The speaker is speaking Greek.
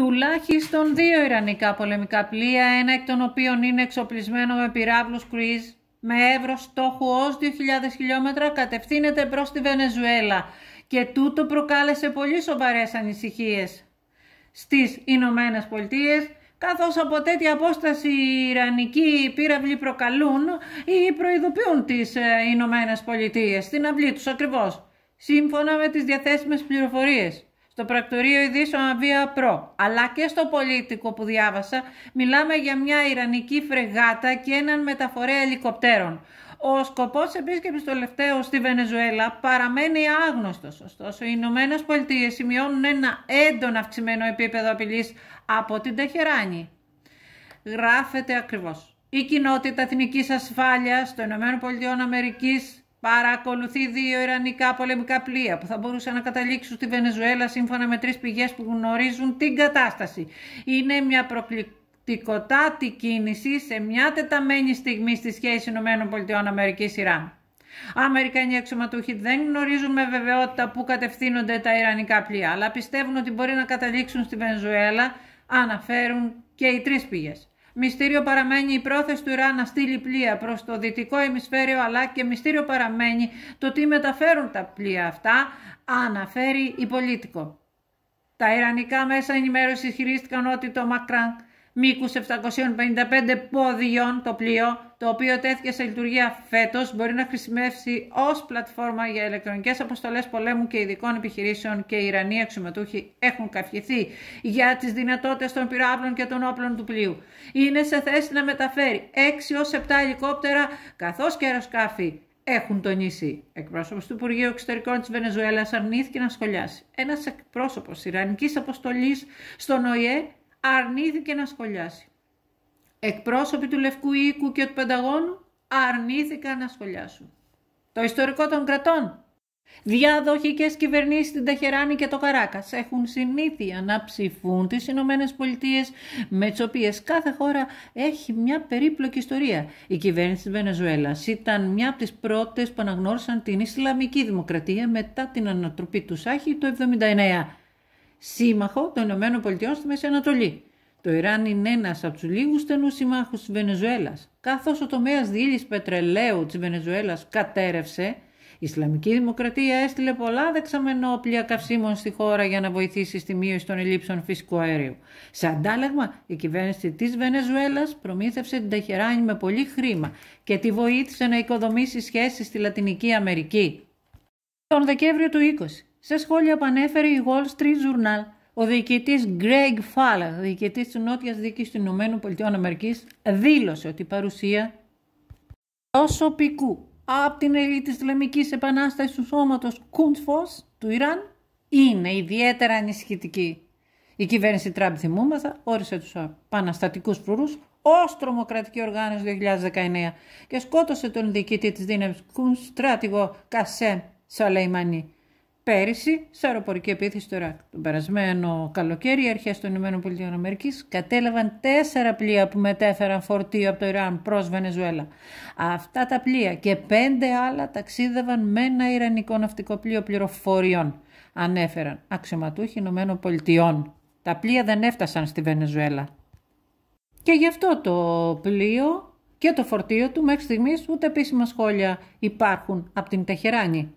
τουλάχιστον δύο Ιρανικά πολεμικά πλοία, ένα εκ των οποίων είναι εξοπλισμένο με πυράβλους cruise, με εύρος στόχου ως 2.000 χιλιόμετρα κατευθύνεται προς τη Βενεζουέλα και τούτο προκάλεσε πολύ σοβαρές ανησυχίες στις Ηνωμένες Πολιτείες, καθώς από τέτοια απόσταση οι Ιρανικοί πύραυλοι προκαλούν ή προειδοποιούν τις ε, Ηνωμένες Πολιτείες στην αυλή τους ακριβώς, σύμφωνα με τις διαθέσιμες πληροφορίες στο πρακτορείο ειδήσεων Αβία Προ, αλλά και στο πολίτικο που διάβασα, μιλάμε για μια Ιρανική φρεγάτα και έναν μεταφορέα ελικοπτέρων. Ο σκοπός επίσκεψης του τελευταίου στη Βενεζουέλα παραμένει άγνωστος. Ωστόσο, οι Ηνωμένες Πολιτείες σημειώνουν ένα έντονο αυξημένο επίπεδο απειλής από την Τεχεράνη. Γράφεται ακριβώς. Η κοινότητα εθνικής ασφάλειας των ΗΠΑ Παρακολουθεί δύο Ιρανικά πολεμικά πλοία που θα μπορούσαν να καταλήξουν στη Βενεζουέλα σύμφωνα με τρεις πηγές που γνωρίζουν την κατάσταση. Είναι μια προκλητική τη κίνηση σε μια τεταμένη στιγμή στη σχέση ΗΠΑ-Ιράν. Αμερικανοί αξιωματούχοι δεν γνωρίζουν με βεβαιότητα πού κατευθύνονται τα Ιρανικά πλοία, αλλά πιστεύουν ότι μπορεί να καταλήξουν στη Βενζουέλα, αναφέρουν και οι τρεις πηγές. Μυστήριο παραμένει η πρόθεση του Ιράν να στείλει πλοία προς το δυτικό ημισφαίριο, αλλά και μυστήριο παραμένει το τι μεταφέρουν τα πλοία αυτά, αναφέρει η Πολίτικο. Τα Ιρανικά μέσα ενημέρωσης ισχυρίστηκαν ότι το Μακράν μήκους 755 ποδιών το πλοίο, το οποίο τέθηκε σε λειτουργία φέτος, μπορεί να χρησιμεύσει ως πλατφόρμα για ηλεκτρονικές αποστολές πολέμου και ειδικών επιχειρήσεων και οι Ιρανοί αξιωματούχοι έχουν καυχηθεί για τις δυνατότητες των πυράβλων και των όπλων του πλοίου. Είναι σε θέση να μεταφέρει 6 ως 7 ελικόπτερα καθώς και αεροσκάφη έχουν τονίσει. Εκπρόσωπος του Υπουργείου Εξωτερικών της Βενεζουέλας αρνήθηκε να σχολιάσει. Ένας εκπρόσωπος Ιρανικής αποστολής στον ΟΗΕ αρνήθηκε να σχολιάσει. Εκπρόσωποι του Λευκού Οίκου και του Πενταγώνου αρνήθηκαν να σχολιάσουν. Το ιστορικό των κρατών. Διαδοχικές κυβερνήσεις, στην Ταχεράνη και το Καράκας έχουν συνήθεια να ψηφούν τις Ηνωμένες Πολιτείες με τις οποίες κάθε χώρα έχει μια περίπλοκη ιστορία. Η κυβέρνηση της Βενεζουέλας ήταν μια από τις πρώτες που αναγνώρισαν την Ισλαμική Δημοκρατία μετά την ανατροπή του Σάχη το 1979 σύμμαχο των ΗΠΑ στη Μέση Ανατολή. Το Ιράν είναι ένας από τους λίγους στενούς συμμάχου της Βενεζουέλας. Καθώς ο τομέας δίλης πετρελαίου της Βενεζουέλας κατέρευσε, η Ισλαμική Δημοκρατία έστειλε πολλά δεξαμενόπλια καυσίμων στη χώρα για να βοηθήσει στη μείωση των ελλείψεων φυσικού αερίου. Σε αντάλλαγμα, η κυβέρνηση της Βενεζουέλας προμήθευσε την Ταχεράνη με πολύ χρήμα και τη βοήθησε να οικοδομήσει σχέσεις στη Λατινική Αμερική. Τον Δεκέμβριο του 20, σε σχόλια που ανέφερε η Wall Street Journal, ο διοικητής Greg Fala, διοικητής της Νότιας Δίκη του Ηνωμένου Πολιτειών Αμερικής, δήλωσε ότι η παρουσία προσωπικού από την ελίτ της Ισλαμική Επανάστασης του σώματος Κουντσφο του Ιράν είναι ιδιαίτερα ανησυχητική. Η κυβέρνηση Τραμπ, θυμούμεθα, όρισε τους επαναστατικούς φρουρούς ως τρομοκρατική οργάνωση 2019 και σκότωσε τον διοικητή της δύναμη στράτηγο Κασέ Σαλεϊμανί. Πέρυσι, σε αεροπορική επίθεση τώρα τον περασμένο καλοκαίρι, οι αρχές των ΗΠΑ κατέλαβαν τέσσερα πλοία που μετέφεραν φορτίο από το Ιράν προς Βενεζουέλα. Αυτά τα πλοία και πέντε άλλα ταξίδευαν με ένα Ιρανικό ναυτικό πλοίο πληροφοριών, ανέφεραν αξιωματούχοι Ηνωμένων Πολιτειών. Τα πλοία δεν έφτασαν στη Βενεζουέλα. Και γι' αυτό το πλοίο και το φορτίο του μέχρι στιγμής ούτε επίσημα σχόλια υπάρχουν από την Τεχεράνη.